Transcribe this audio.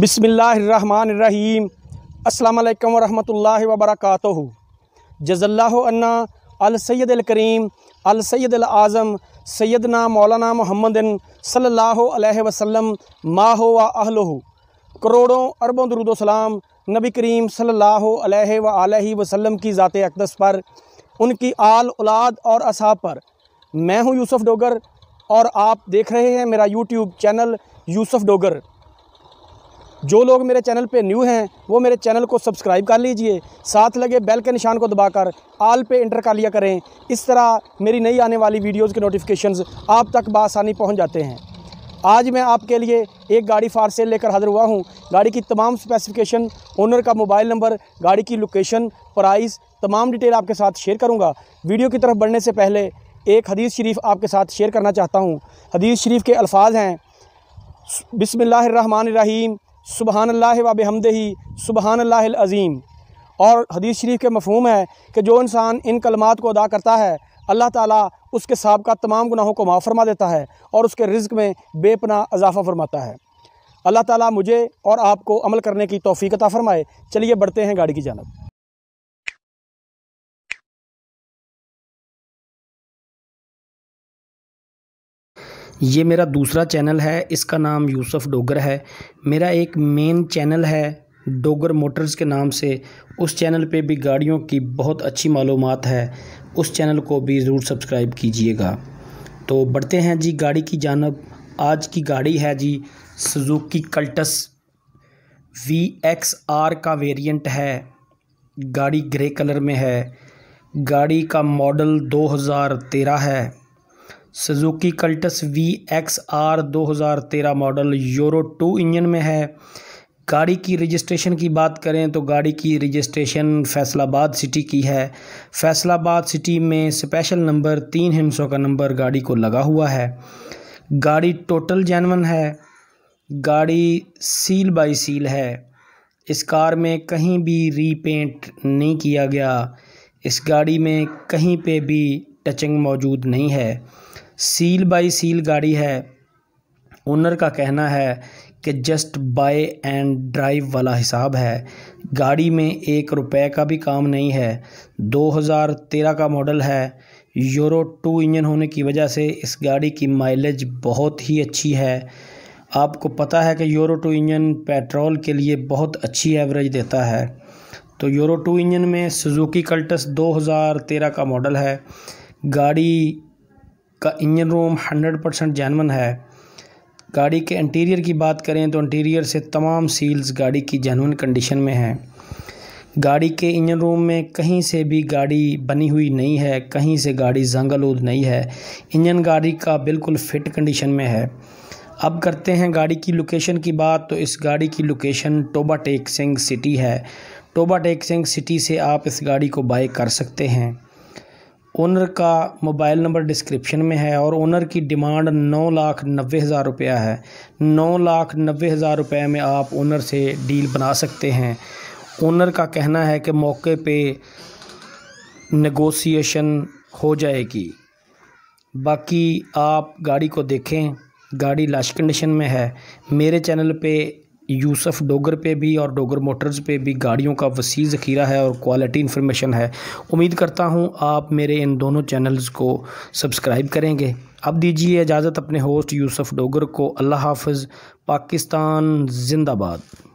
बिसमीम् अल्लाम वरहमल वबरक जजल्लान्ना अल करीम अल आज़म सैदना मौलाना मोहम्मदिन सल्ला वसम माहो व अहल करोड़ों अरबों दरुदोसलाम नबी करीम सल्ला वसम की ज़ात अकदस पर उनकी आल औलाद और असाब पर मैं हूँ यूसुफ़ डोगर और आप देख रहे हैं मेरा यूट्यूब चैनल यूसुफ़ डोगर जो लोग मेरे चैनल पे न्यू हैं वो मेरे चैनल को सब्सक्राइब कर लीजिए साथ लगे बेल के निशान को दबाकर आल पे इंटर कर लिया करें इस तरह मेरी नई आने वाली वीडियोज़ के नोटिफिकेशन आप तक बसानी पहुँच जाते हैं आज मैं आपके लिए एक गाड़ी फार सेल लेकर हाज़िर हुआ हूँ गाड़ी की तमाम स्पेसिफिकेशन ओनर का मोबाइल नंबर गाड़ी की लोकेशन प्राइस तमाम डिटेल आपके साथ शेयर करूँगा वीडियो की तरफ बढ़ने से पहले एक हदीस शरीफ आपके साथ शेयर करना चाहता हूँ हदीस शरीफ के अल्फाज हैं रहीम सुबहान अल्लाह वब हमदही सुबहान अज़ीम और हदीस शरीफ के मफहूम है कि जो इंसान इन कलमात को अदा करता है अल्लाह ताला उसके सबका तमाम गुनाहों को माफ़ फरमा देता है और उसके रिज्क में बेपना इजाफ़ा फरमाता है अल्लाह ताला मुझे और आपको अमल करने की तोफ़ीकता फ़रमाए चलिए बढ़ते हैं गाड़ी की जानब ये मेरा दूसरा चैनल है इसका नाम यूसुफ डोगर है मेरा एक मेन चैनल है डोगर मोटर्स के नाम से उस चैनल पे भी गाड़ियों की बहुत अच्छी मालूम है उस चैनल को भी ज़रूर सब्सक्राइब कीजिएगा तो बढ़ते हैं जी गाड़ी की जानब आज की गाड़ी है जी Suzuki Cultus V X R का वेरिएंट है गाड़ी ग्रे कलर में है गाड़ी का मॉडल 2013 है Suzuki Cultus V X R दो हज़ार तेरह मॉडल यूरो टू इंजन में है गाड़ी की रजिस्ट्रेशन की बात करें तो गाड़ी की रजिस्ट्रेशन फैसलाबाद सिटी की है फैसलाबाद सिटी में स्पेशल नंबर तीन हिमसों का नंबर गाड़ी को लगा हुआ है गाड़ी टोटल जैनवन है गाड़ी सील बाई सील है इस कार में कहीं भी रीपेंट नहीं किया गया इस गाड़ी में कहीं पे भी टचिंग मौजूद नहीं है सील बाई सील गाड़ी है ओनर का कहना है कि जस्ट बाय एंड ड्राइव वाला हिसाब है गाड़ी में एक रुपए का भी काम नहीं है 2013 का मॉडल है यूरो टू इंजन होने की वजह से इस गाड़ी की माइलेज बहुत ही अच्छी है आपको पता है कि यूरो टू इंजन पेट्रोल के लिए बहुत अच्छी एवरेज देता है तो यूरो टू इंजन में सुजुकी कल्टस 2013 का मॉडल है गाड़ी का engine room hundred percent genuine है गाड़ी के इंटीरियर की बात करें तो इंटीरियर से तमाम सील्स गाड़ी की जैनवन कंडीशन में हैं गाड़ी के इंजन रूम में कहीं से भी गाड़ी बनी हुई नहीं है कहीं से गाड़ी जंगलूद नहीं है इंजन गाड़ी का बिल्कुल फिट कंडीशन में है अब करते हैं गाड़ी की लोकेशन की बात तो इस गाड़ी की लोकेशन टोबा टेक सिंह सिटी है टोबा टेक सिंह सिटी से आप इस गाड़ी को बाई कर सकते हैं ओनर का मोबाइल नंबर डिस्क्रिप्शन में है और ओनर की डिमांड नौ लाख नब्बे हज़ार रुपया है नौ लाख नब्बे हज़ार रुपये में आप ओनर से डील बना सकते हैं ओनर का कहना है कि मौके पे नगोसिएशन हो जाएगी बाकी आप गाड़ी को देखें गाड़ी लाश कंडीशन में है मेरे चैनल पे यूसुफ डोगर पे भी और डोगर मोटर्स पे भी गाड़ियों का वसी ज़ख़ीरा है और क्वालिटी इन्फॉर्मेशन है उम्मीद करता हूँ आप मेरे इन दोनों चैनल्स को सब्सक्राइब करेंगे अब दीजिए इजाज़त अपने होस्ट यूसुफ डोगर को अल्लाह हाफ पाकिस्तान ज़िंदाबाद